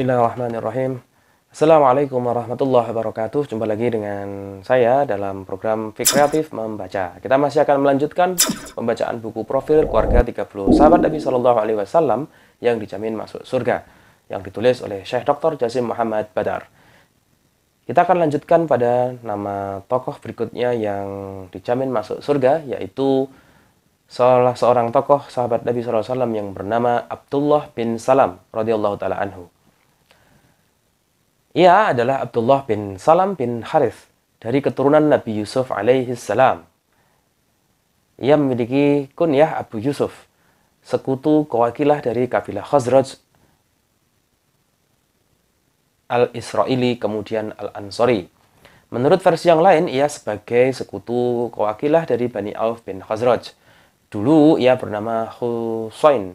Bismillahirrahmanirrahim. Assalamualaikum warahmatullahi wabarakatuh. Jumpa lagi dengan saya dalam program Fik Kreatif Membaca. Kita masih akan melanjutkan pembacaan buku profil keluarga 30 sahabat Nabi Shallallahu Alaihi Wasallam yang dijamin masuk surga yang ditulis oleh Syekh Dr. Jasim Muhammad Badar. Kita akan lanjutkan pada nama tokoh berikutnya yang dijamin masuk surga yaitu salah seorang tokoh sahabat Nabi SAW yang bernama Abdullah bin Salam radhiyallahu taala anhu. Ia adalah Abdullah bin Salam bin Harith dari keturunan Nabi Yusuf alaihi salam. Ia memiliki kunyah Abu Yusuf, sekutu kewakilah dari kabilah Khazraj Al-Israili kemudian al ansari Menurut versi yang lain, ia sebagai sekutu kewakilah dari Bani Auf bin Khazraj. Dulu ia bernama Husain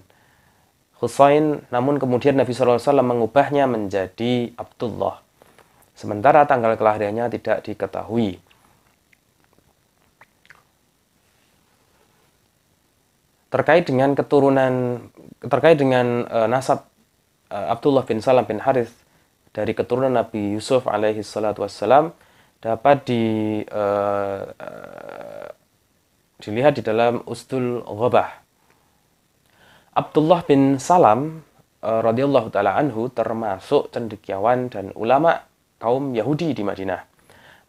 Husain, namun kemudian Nabi SAW mengubahnya menjadi Abdullah. Sementara tanggal kelahirannya tidak diketahui. Terkait dengan keturunan, terkait dengan uh, nasab uh, Abdullah bin Salam bin Harith dari keturunan Nabi Yusuf alaihi salatu wassalam dapat di, uh, uh, dilihat di dalam Ustul Ghabah Abdullah bin Salam eh, radhiyallahu taala anhu termasuk cendekiawan dan ulama kaum Yahudi di Madinah.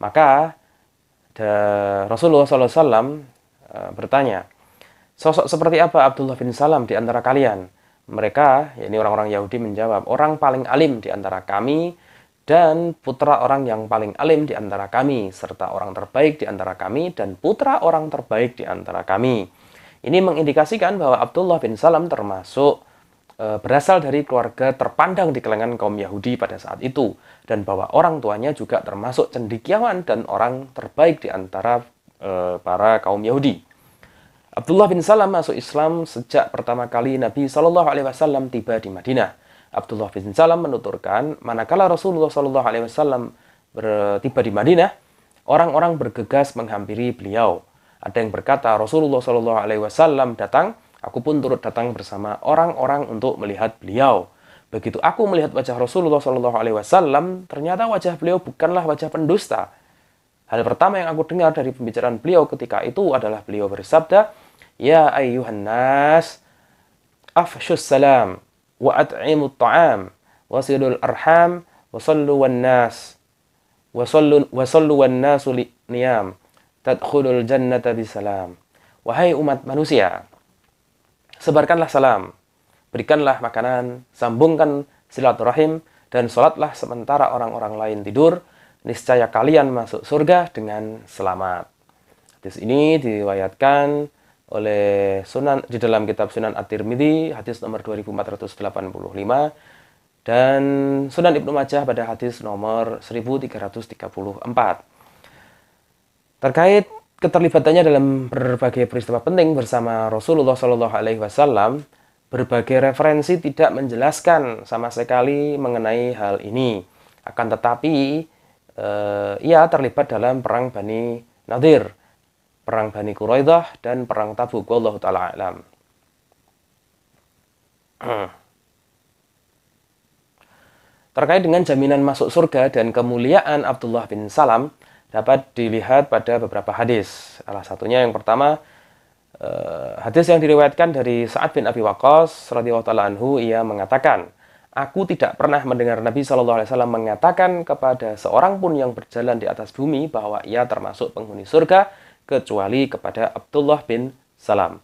Maka Rasulullah SAW eh, bertanya, sosok seperti apa Abdullah bin Salam di antara kalian? Mereka, yakni orang-orang Yahudi menjawab, orang paling alim di antara kami dan putra orang yang paling alim di antara kami, serta orang terbaik di antara kami dan putra orang terbaik di antara kami. Ini mengindikasikan bahwa Abdullah bin Salam termasuk e, berasal dari keluarga terpandang di kalangan kaum Yahudi pada saat itu dan bahwa orang tuanya juga termasuk cendikiawan dan orang terbaik di antara e, para kaum Yahudi. Abdullah bin Salam masuk Islam sejak pertama kali Nabi Shallallahu Alaihi Wasallam tiba di Madinah. Abdullah bin Salam menuturkan, manakala Rasulullah Shallallahu Alaihi Wasallam tiba di Madinah, orang-orang bergegas menghampiri beliau. Ada yang berkata, Rasulullah Shallallahu Alaihi Wasallam datang, aku pun turut datang bersama orang-orang untuk melihat beliau. Begitu aku melihat wajah Rasulullah Shallallahu Alaihi Wasallam, ternyata wajah beliau bukanlah wajah pendusta. Hal pertama yang aku dengar dari pembicaraan beliau ketika itu adalah beliau bersabda, Ya ayyuhan nas, afshus salam, wa at'imu ta'am, wasilul arham, wasallu wan nas, wasallu, wasallu wan nasu niyam tadkhulul jannata bisalam. Wahai umat manusia, sebarkanlah salam, berikanlah makanan, sambungkan silaturahim, dan sholatlah sementara orang-orang lain tidur, niscaya kalian masuk surga dengan selamat. Hadis ini diwayatkan oleh Sunan di dalam kitab Sunan At-Tirmidzi hadis nomor 2485 dan Sunan Ibnu Majah pada hadis nomor 1334. Terkait keterlibatannya dalam berbagai peristiwa penting bersama Rasulullah Shallallahu Alaihi Wasallam, berbagai referensi tidak menjelaskan sama sekali mengenai hal ini. Akan tetapi, eh, ia terlibat dalam perang Bani Nadir, perang Bani Quraidah, dan perang Tabuk. Wallahu taala alam. Terkait dengan jaminan masuk surga dan kemuliaan Abdullah bin Salam, dapat dilihat pada beberapa hadis. Salah satunya yang pertama eh, hadis yang diriwayatkan dari Sa'ad bin Abi Waqqas radhiyallahu taala anhu ia mengatakan, "Aku tidak pernah mendengar Nabi sallallahu alaihi wasallam mengatakan kepada seorang pun yang berjalan di atas bumi bahwa ia termasuk penghuni surga kecuali kepada Abdullah bin Salam."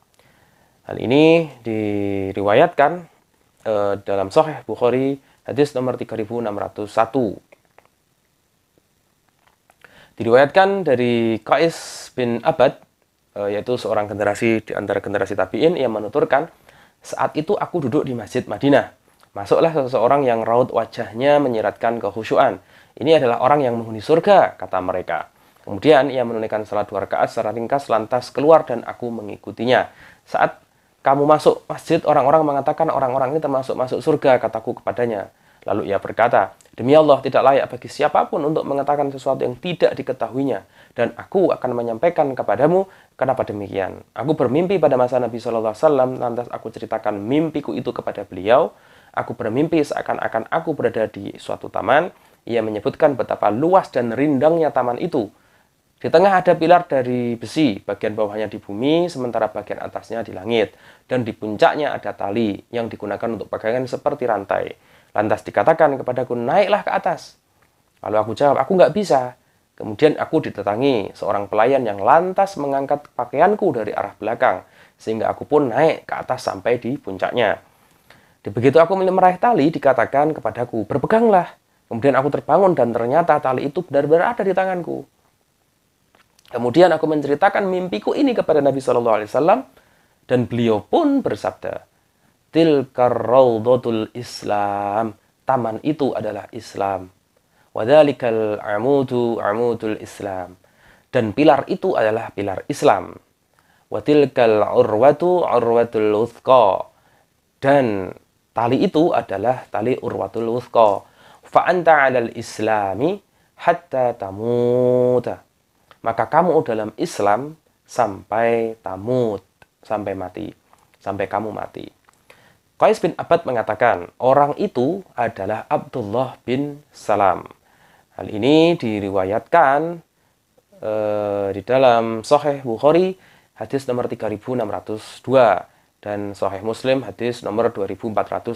Hal ini diriwayatkan eh, dalam Sahih Bukhari hadis nomor 3601 Diriwayatkan dari Qais bin Abad, eh, yaitu seorang generasi di antara generasi tabi'in, yang menuturkan, saat itu aku duduk di Masjid Madinah. Masuklah seseorang yang raut wajahnya menyiratkan kehusuan. Ini adalah orang yang menghuni surga, kata mereka. Kemudian ia menunaikan salat dua rakaat secara ringkas lantas keluar dan aku mengikutinya. Saat kamu masuk masjid, orang-orang mengatakan orang-orang ini termasuk masuk surga, kataku kepadanya. Lalu ia berkata, Demi Allah tidak layak bagi siapapun untuk mengatakan sesuatu yang tidak diketahuinya dan aku akan menyampaikan kepadamu kenapa demikian. Aku bermimpi pada masa Nabi Shallallahu Wasallam lantas aku ceritakan mimpiku itu kepada beliau. Aku bermimpi seakan-akan aku berada di suatu taman. Ia menyebutkan betapa luas dan rindangnya taman itu. Di tengah ada pilar dari besi, bagian bawahnya di bumi, sementara bagian atasnya di langit. Dan di puncaknya ada tali yang digunakan untuk pegangan seperti rantai. Lantas dikatakan kepadaku, naiklah ke atas. Lalu aku jawab, aku nggak bisa. Kemudian aku ditetangi seorang pelayan yang lantas mengangkat pakaianku dari arah belakang, sehingga aku pun naik ke atas sampai di puncaknya. Begitu aku meraih tali, dikatakan kepadaku, berpeganglah. Kemudian aku terbangun dan ternyata tali itu benar-benar ada di tanganku. Kemudian aku menceritakan mimpiku ini kepada Nabi Shallallahu Alaihi Wasallam dan beliau pun bersabda, tilkar raudhatul Islam. Taman itu adalah Islam. Wadzalikal amutu amutul Islam. Dan pilar itu adalah pilar Islam. Watilkal urwatu urwatul wuthqa. Dan tali itu adalah tali urwatul wuthqa. Fa anta 'alal islami hatta tamuta. Maka kamu dalam Islam sampai tamut, sampai mati, sampai kamu mati. Qais bin Abad mengatakan, orang itu adalah Abdullah bin Salam. Hal ini diriwayatkan e, di dalam Sahih Bukhari hadis nomor 3602 dan Sahih Muslim hadis nomor 2484.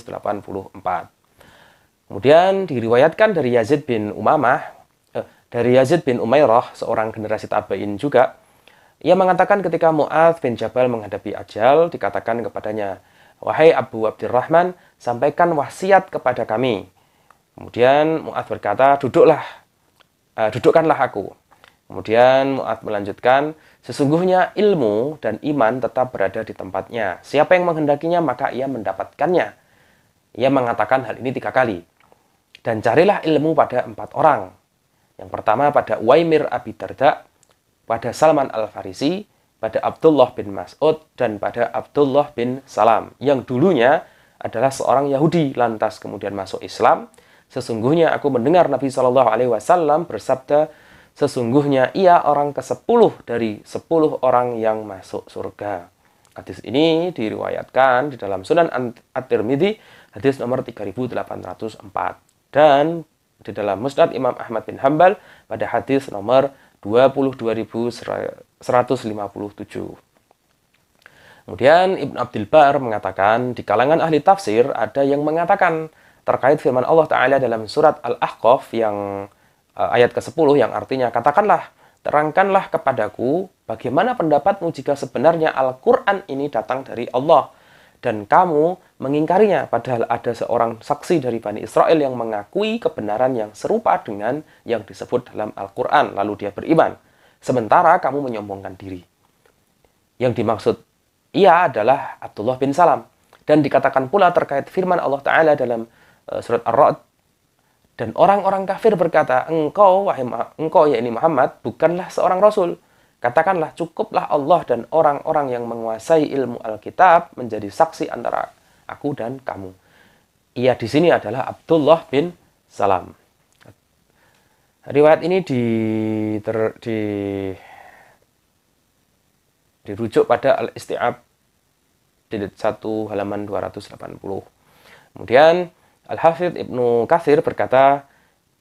Kemudian diriwayatkan dari Yazid bin Umamah eh, dari Yazid bin Umairah, seorang generasi tabi'in juga, ia mengatakan ketika Mu'adz bin Jabal menghadapi ajal, dikatakan kepadanya, Wahai Abu Abdurrahman, sampaikan wasiat kepada kami. Kemudian Mu'ad berkata, duduklah, uh, dudukkanlah aku. Kemudian Mu'ad melanjutkan, sesungguhnya ilmu dan iman tetap berada di tempatnya. Siapa yang menghendakinya, maka ia mendapatkannya. Ia mengatakan hal ini tiga kali. Dan carilah ilmu pada empat orang. Yang pertama pada Waimir Abi Darda, pada Salman Al-Farisi, pada Abdullah bin Mas'ud dan pada Abdullah bin Salam yang dulunya adalah seorang Yahudi lantas kemudian masuk Islam. Sesungguhnya aku mendengar Nabi Shallallahu Alaihi Wasallam bersabda, sesungguhnya ia orang ke sepuluh dari sepuluh orang yang masuk surga. Hadis ini diriwayatkan di dalam Sunan At-Tirmidzi hadis nomor 3804 dan di dalam Musnad Imam Ahmad bin Hambal pada hadis nomor 22.157. Kemudian Ibn Abdul Bar mengatakan, di kalangan ahli tafsir ada yang mengatakan terkait firman Allah Ta'ala dalam surat Al-Ahqaf yang eh, ayat ke-10 yang artinya, katakanlah, terangkanlah kepadaku bagaimana pendapatmu jika sebenarnya Al-Quran ini datang dari Allah dan kamu mengingkarinya padahal ada seorang saksi dari Bani Israel yang mengakui kebenaran yang serupa dengan yang disebut dalam Al-Quran lalu dia beriman sementara kamu menyombongkan diri yang dimaksud ia adalah Abdullah bin Salam dan dikatakan pula terkait firman Allah Ta'ala dalam eh, surat Ar-Ra'd dan orang-orang kafir berkata engkau wahai engkau yakni Muhammad bukanlah seorang rasul Katakanlah cukuplah Allah dan orang-orang yang menguasai ilmu Alkitab menjadi saksi antara aku dan kamu. Ia di sini adalah Abdullah bin Salam. Riwayat ini di, ter, di dirujuk pada Al-Isti'ab jilid 1 halaman 280. Kemudian Al-Hafidh Ibnu Kathir berkata,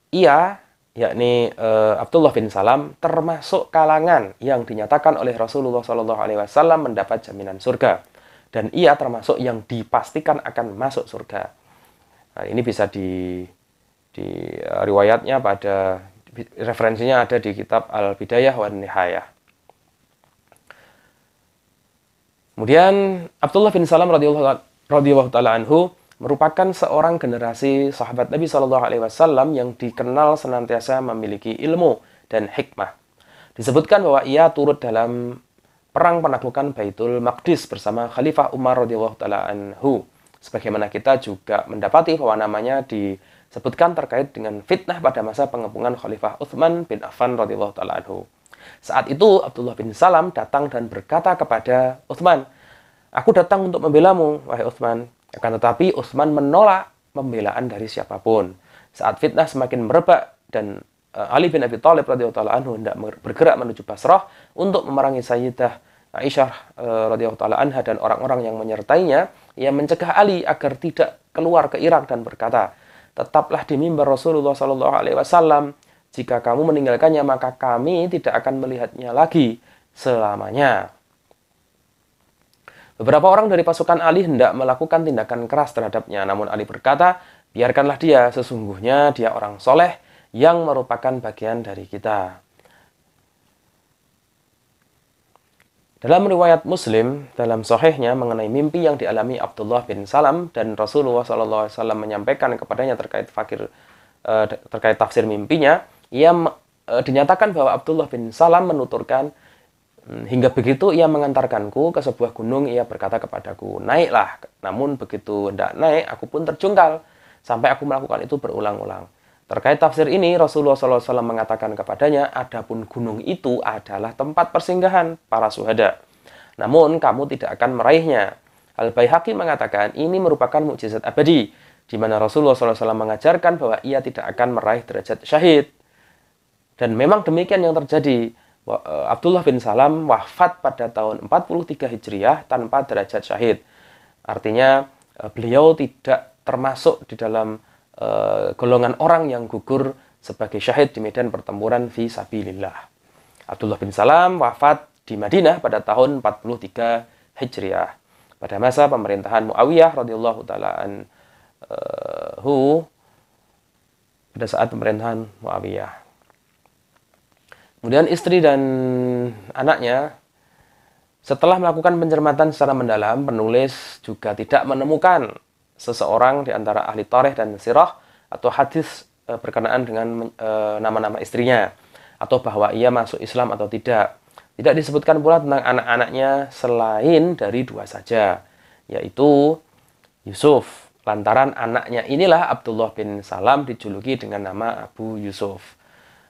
ia yakni uh, Abdullah bin Salam termasuk kalangan yang dinyatakan oleh Rasulullah Shallallahu Alaihi Wasallam mendapat jaminan surga dan ia termasuk yang dipastikan akan masuk surga. Nah, ini bisa di di uh, riwayatnya pada referensinya ada di kitab Al Bidayah wa Nihayah. Kemudian Abdullah bin Salam radhiyallahu taala anhu merupakan seorang generasi sahabat Nabi Shallallahu Alaihi Wasallam yang dikenal senantiasa memiliki ilmu dan hikmah. Disebutkan bahwa ia turut dalam perang penaklukan Baitul Maqdis bersama Khalifah Umar radhiyallahu taala anhu. Sebagaimana kita juga mendapati bahwa namanya disebutkan terkait dengan fitnah pada masa pengepungan Khalifah Uthman bin Affan radhiyallahu taala anhu. Saat itu Abdullah bin Salam datang dan berkata kepada Uthman, Aku datang untuk membelamu, wahai Uthman. Akan tetapi Utsman menolak pembelaan dari siapapun. Saat fitnah semakin merebak dan eh, Ali bin Abi Thalib radhiyallahu anhu hendak bergerak menuju Basrah untuk memerangi Sayyidah Aisyah eh, radhiyallahu anha dan orang-orang yang menyertainya, ia mencegah Ali agar tidak keluar ke Irak dan berkata, "Tetaplah di mimbar Rasulullah sallallahu alaihi wasallam. Jika kamu meninggalkannya, maka kami tidak akan melihatnya lagi selamanya." Beberapa orang dari pasukan Ali hendak melakukan tindakan keras terhadapnya, namun Ali berkata, biarkanlah dia, sesungguhnya dia orang soleh yang merupakan bagian dari kita. Dalam riwayat Muslim, dalam sohehnya mengenai mimpi yang dialami Abdullah bin Salam dan Rasulullah SAW menyampaikan kepadanya terkait fakir eh, terkait tafsir mimpinya, ia eh, dinyatakan bahwa Abdullah bin Salam menuturkan Hingga begitu ia mengantarkanku ke sebuah gunung, ia berkata kepadaku, naiklah. Namun begitu hendak naik, aku pun terjungkal. Sampai aku melakukan itu berulang-ulang. Terkait tafsir ini, Rasulullah SAW mengatakan kepadanya, adapun gunung itu adalah tempat persinggahan para suhada. Namun, kamu tidak akan meraihnya. Al-Baihaqi mengatakan, ini merupakan mukjizat abadi, di mana Rasulullah SAW mengajarkan bahwa ia tidak akan meraih derajat syahid. Dan memang demikian yang terjadi Eh, Abdullah bin Salam wafat pada tahun 43 Hijriah tanpa derajat syahid. Artinya eh, beliau tidak termasuk di dalam eh, golongan orang yang gugur sebagai syahid di medan pertempuran fi sabilillah. Abdullah bin Salam wafat di Madinah pada tahun 43 Hijriah. Pada masa pemerintahan Muawiyah radhiyallahu taala anhu pada saat pemerintahan Muawiyah. Kemudian istri dan anaknya setelah melakukan pencermatan secara mendalam, penulis juga tidak menemukan seseorang di antara ahli toreh dan sirah atau hadis e, berkenaan dengan e, nama-nama istrinya atau bahwa ia masuk Islam atau tidak. Tidak disebutkan pula tentang anak-anaknya selain dari dua saja, yaitu Yusuf. Lantaran anaknya inilah Abdullah bin Salam dijuluki dengan nama Abu Yusuf.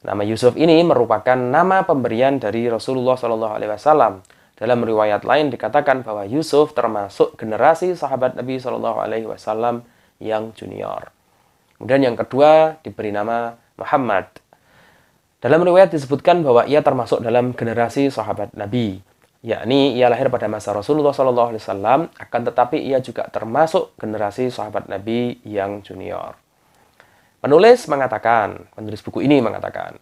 Nama Yusuf ini merupakan nama pemberian dari Rasulullah SAW. Dalam riwayat lain dikatakan bahwa Yusuf termasuk generasi sahabat Nabi Shallallahu Alaihi Wasallam yang junior. Kemudian yang kedua diberi nama Muhammad. Dalam riwayat disebutkan bahwa ia termasuk dalam generasi sahabat Nabi, yakni ia lahir pada masa Rasulullah Shallallahu Alaihi Wasallam, akan tetapi ia juga termasuk generasi sahabat Nabi yang junior. Penulis mengatakan, penulis buku ini mengatakan,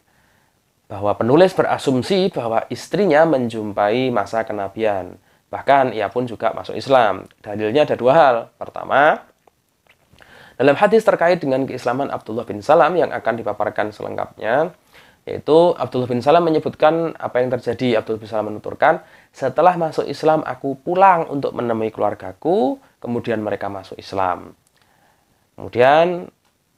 bahwa penulis berasumsi bahwa istrinya menjumpai masa kenabian. Bahkan ia pun juga masuk Islam. Dalilnya ada dua hal. Pertama, dalam hadis terkait dengan keislaman Abdullah bin Salam yang akan dipaparkan selengkapnya, yaitu Abdullah bin Salam menyebutkan apa yang terjadi. Abdullah bin Salam menuturkan, setelah masuk Islam aku pulang untuk menemui keluargaku, kemudian mereka masuk Islam. Kemudian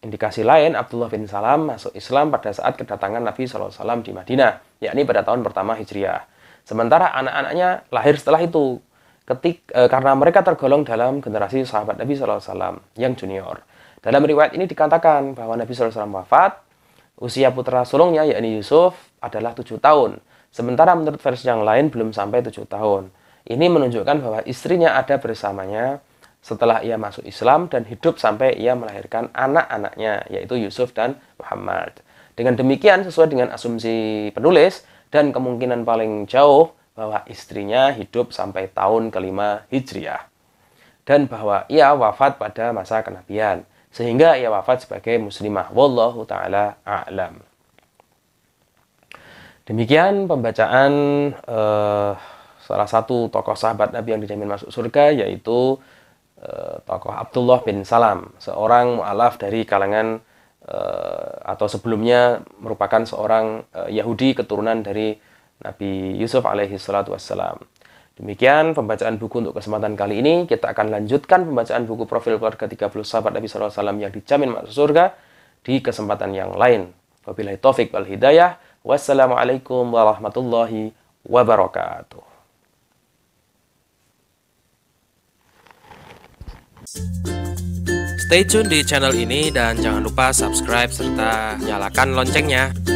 Indikasi lain, Abdullah bin Salam masuk Islam pada saat kedatangan Nabi SAW di Madinah, yakni pada tahun pertama Hijriah. Sementara anak-anaknya lahir setelah itu, ketik, e, karena mereka tergolong dalam generasi sahabat Nabi SAW yang junior. Dalam riwayat ini dikatakan bahwa Nabi SAW wafat, usia putra sulungnya yakni Yusuf adalah tujuh tahun, sementara menurut versi yang lain belum sampai tujuh tahun. Ini menunjukkan bahwa istrinya ada bersamanya setelah ia masuk Islam dan hidup sampai ia melahirkan anak-anaknya yaitu Yusuf dan Muhammad. Dengan demikian sesuai dengan asumsi penulis dan kemungkinan paling jauh bahwa istrinya hidup sampai tahun kelima Hijriah dan bahwa ia wafat pada masa kenabian sehingga ia wafat sebagai muslimah wallahu taala a'lam. Demikian pembacaan eh, salah satu tokoh sahabat Nabi yang dijamin masuk surga yaitu Eh, tokoh Abdullah bin Salam, seorang mualaf dari kalangan uh, atau sebelumnya merupakan seorang uh, Yahudi keturunan dari Nabi Yusuf alaihi salatu wassalam. Demikian pembacaan buku untuk kesempatan kali ini. Kita akan lanjutkan pembacaan buku profil keluarga 30 sahabat Nabi SAW yang dijamin masuk surga di kesempatan yang lain. Wabillahi taufik wal hidayah. Wassalamualaikum warahmatullahi wabarakatuh. Stay tune di channel ini dan jangan lupa subscribe serta nyalakan loncengnya.